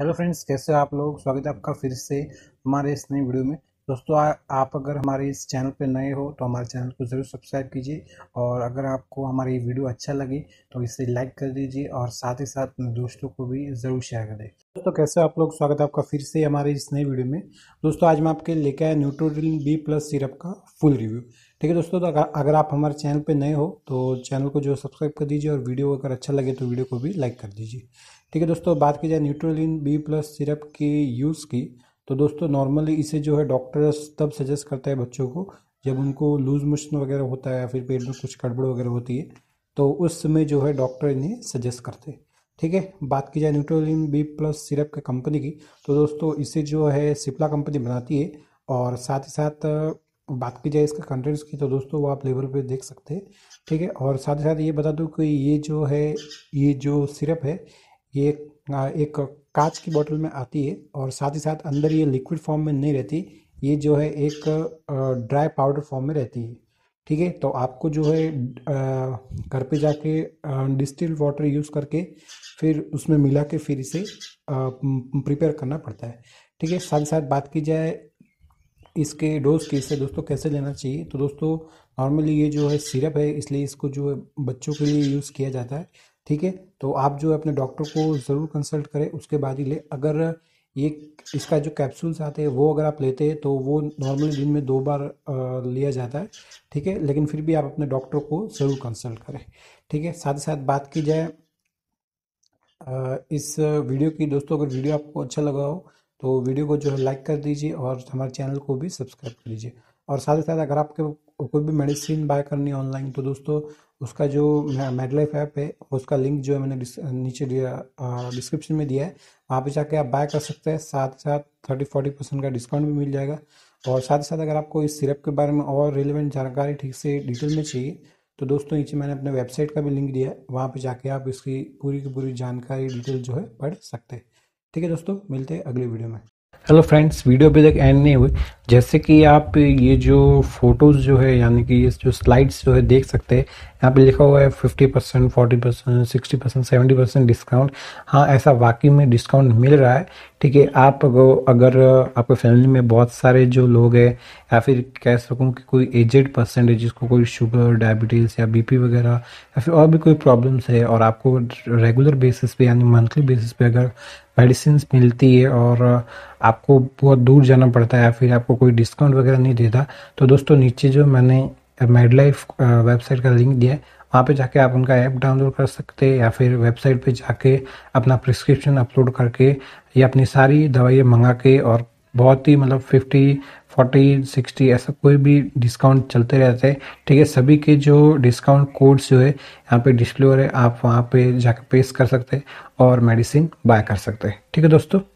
hello friends कैसे हो आप लोग स्वागत है आपका फिर से हमारे इस नई वीडियो में दोस्तों आ, आप अगर हमारे इस चैनल पर नए हो तो हमारे चैनल को ज़रूर सब्सक्राइब कीजिए और अगर आपको हमारी वीडियो अच्छा लगे तो इसे लाइक कर दीजिए और साथ ही साथ अपने दोस्तों को भी ज़रूर शेयर करें दोस्तों कैसे आप लोग स्वागत है आपका फिर से हमारे इस नई वीडियो में दोस्तों आज मैं आपके लेके आया न्यूट्रोडिल बी प्लस सिरप का फुल रिव्यू ठीक है दोस्तों तो अगर आप हमारे चैनल पर नए हो तो चैनल को जो सब्सक्राइब कर दीजिए और वीडियो अगर अच्छा लगे तो वीडियो को भी लाइक कर दीजिए ठीक है दोस्तों बात की जाए न्यूट्रोलिन बी प्लस सिरप के यूज़ की तो दोस्तों नॉर्मली इसे जो है डॉक्टर्स तब सजेस्ट करता है बच्चों को जब उनको लूज मोशन वगैरह होता है या फिर पेट में कुछ गड़बड़ वगैरह होती है तो उस समय जो है डॉक्टर इन्हें सजेस्ट करते हैं ठीक है बात की जाए न्यूट्रोलिन बी प्लस सिरप के कंपनी की तो दोस्तों इसे जो है सिप्ला कंपनी बनाती है और साथ ही साथ बात की जाए इसके कंटेंट्स की तो दोस्तों वो आप लेबल पे देख सकते हैं ठीक है और साथ ही साथ ये बता दूँ कि ये जो है ये जो सिरप है ये एक कांच की बोतल में आती है और साथ ही साथ अंदर ये लिक्विड फॉर्म में नहीं रहती ये जो है एक ड्राई पाउडर फॉर्म में रहती है ठीक है तो आपको जो है घर पे जाके डिस्टिल वाटर यूज़ करके फिर उसमें मिला के फिर इसे प्रिपेयर करना पड़ता है ठीक है साथ ही साथ बात की जाए इसके डोज की से दोस्तों कैसे लेना चाहिए तो दोस्तों नॉर्मली ये जो है सिरप है इसलिए इसको जो है बच्चों के लिए यूज़ किया जाता है ठीक है तो आप जो है अपने डॉक्टर को ज़रूर कंसल्ट करें उसके बाद ही ले अगर ये इसका जो कैप्सूल्स आते हैं वो अगर आप लेते हैं तो वो नॉर्मली दिन में दो बार लिया जाता है ठीक है लेकिन फिर भी आप अपने डॉक्टर को ज़रूर कंसल्ट करें ठीक है साथ ही साथ बात की जाए इस वीडियो की दोस्तों अगर वीडियो आपको अच्छा लगा हो तो वीडियो को जो है लाइक कर दीजिए और हमारे चैनल को भी सब्सक्राइब कर लीजिए और साथ ही साथ अगर आपके कोई भी मेडिसिन बाय करनी है ऑनलाइन तो दोस्तों उसका जो मेड लाइफ ऐप है उसका लिंक जो है मैंने नीचे दिया डिस्क्रिप्शन में दिया है वहाँ पे जाके आप बाय कर सकते हैं साथ साथ थर्टी फोर्टी परसेंट का डिस्काउंट भी मिल जाएगा और साथ ही साथ अगर आपको इस सिरप के बारे में और रिलेवेंट जानकारी ठीक से डिटेल में चाहिए तो दोस्तों नीचे मैंने अपने वेबसाइट का भी लिंक दिया है वहाँ पर जाके आप इसकी पूरी की पूरी जानकारी डिटेल जो है पढ़ सकते हैं ठीक है दोस्तों मिलते हैं अगली वीडियो में हेलो फ्रेंड्स वीडियो अभी तक एंड नहीं हुई जैसे कि आप ये जो फोटोज़ जो है यानी कि ये जो स्लाइड्स जो है देख सकते हैं यहाँ पे लिखा हुआ है fifty percent forty percent sixty percent seventy percent discount हाँ ऐसा वाकई में डिस्काउंट मिल रहा है ठीक है आप अगर आपके फैमिली में बहुत सारे जो लोग हैं या फिर कह सकूँ कि कोई एजेड पर्सन है जिसको कोई शुगर डायबिटीज़ या बीपी वगैरह या फिर और भी कोई प्रॉब्लम्स है और आपको रेगुलर बेसिस पे यानी मंथली बेसिस पे अगर मेडिसिन मिलती है और आपको बहुत दूर जाना पड़ता है या फिर आपको कोई डिस्काउंट वगैरह नहीं देता तो दोस्तों नीचे जो मैंने मेड लाइफ वेबसाइट का लिंक दिया है वहाँ पे जाके आप उनका ऐप डाउनलोड कर सकते हैं या फिर वेबसाइट पे जाके अपना प्रिस्क्रिप्शन अपलोड करके या अपनी सारी दवाइयाँ मंगा के और बहुत ही मतलब फिफ्टी फोर्टी सिक्सटी ऐसा कोई भी डिस्काउंट चलते रहते हैं ठीक है सभी के जो डिस्काउंट कोड्स जो है यहाँ पे डिस्प्ले हो रहे हैं आप वहाँ पे जाकर पेश कर सकते हैं और मेडिसिन बाय कर सकते हैं ठीक है दोस्तों